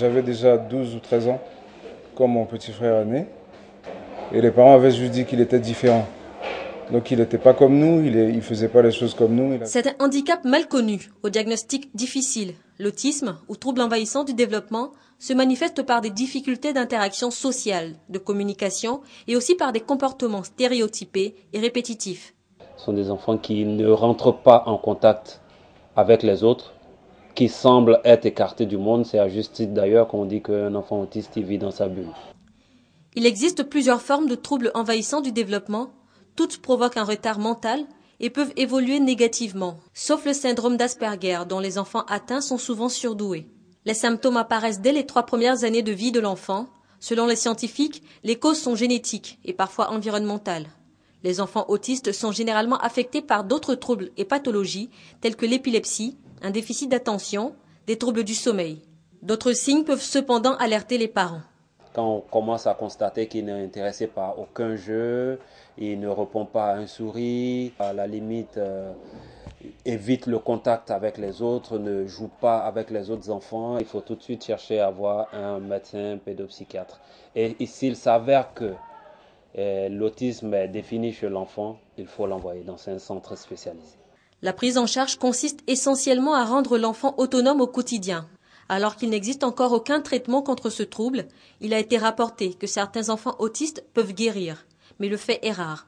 J'avais déjà 12 ou 13 ans comme mon petit frère aîné. Et les parents avaient juste dit qu'il était différent. Donc il n'était pas comme nous, il ne faisait pas les choses comme nous. C'est un handicap mal connu, au diagnostic difficile. L'autisme, ou trouble envahissant du développement, se manifeste par des difficultés d'interaction sociale, de communication, et aussi par des comportements stéréotypés et répétitifs. Ce sont des enfants qui ne rentrent pas en contact avec les autres, qui semble être écarté du monde. C'est à juste titre d'ailleurs qu'on dit qu'un enfant autiste vit dans sa bulle. Il existe plusieurs formes de troubles envahissants du développement. Toutes provoquent un retard mental et peuvent évoluer négativement, sauf le syndrome d'Asperger dont les enfants atteints sont souvent surdoués. Les symptômes apparaissent dès les trois premières années de vie de l'enfant. Selon les scientifiques, les causes sont génétiques et parfois environnementales. Les enfants autistes sont généralement affectés par d'autres troubles et pathologies tels que l'épilepsie, un déficit d'attention, des troubles du sommeil. D'autres signes peuvent cependant alerter les parents. Quand on commence à constater qu'il n'est intéressé par aucun jeu, il ne répond pas à un sourire, à la limite euh, évite le contact avec les autres, ne joue pas avec les autres enfants, il faut tout de suite chercher à voir un médecin pédopsychiatre. Et s'il s'avère que eh, l'autisme est défini chez l'enfant, il faut l'envoyer dans un centre spécialisé. La prise en charge consiste essentiellement à rendre l'enfant autonome au quotidien. Alors qu'il n'existe encore aucun traitement contre ce trouble, il a été rapporté que certains enfants autistes peuvent guérir, mais le fait est rare.